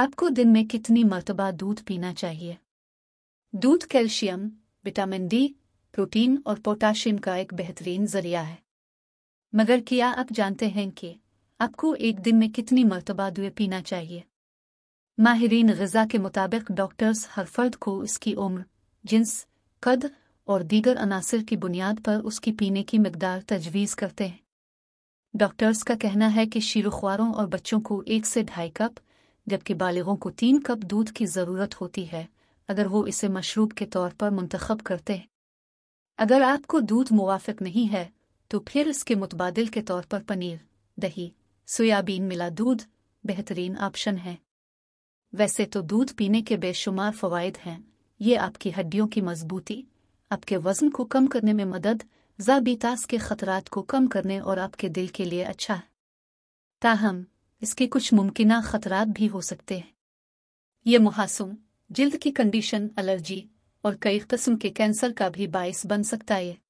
आपको दिन में कितनी मरतबा दूध पीना चाहिए दूध कैल्शियम विटामिन डी प्रोटीन और पोटाशियम का एक बेहतरीन जरिया है मगर क्या आप जानते हैं कि आपको एक दिन में कितनी मरतबा दूध पीना चाहिए माहरीन गजा के मुताबिक डॉक्टर्स हर फर्द को उसकी उम्र जिन्स कद और दीगर अनासर की बुनियाद पर उसकी पीने की मकदार तजवीज़ करते हैं डॉक्टर्स का कहना है कि शीरख्वारों और बच्चों को एक से ढाई कप जबकि बालिगों को तीन कप दूध की ज़रूरत होती है अगर वो इसे मशरूब के तौर पर मंतखब करते हैं अगर आपको दूध मुआफ़ नहीं है तो फिर इसके मुतबादल के तौर पर पनीर दही सोयाबीन मिला दूध बेहतरीन ऑप्शन है वैसे तो दूध पीने के बेशुमार फ़वाद हैं ये आपकी हड्डियों की मजबूती आपके वजन को कम करने में मदद जाबीतास के खतरात को कम करने और आपके दिल के लिए अच्छा है ताहम इसके कुछ मुमकिन खतरात भी हो सकते हैं ये मुहासुम जिल्द की कंडीशन एलर्जी और कई कस्म के कैंसर का भी बायस बन सकता है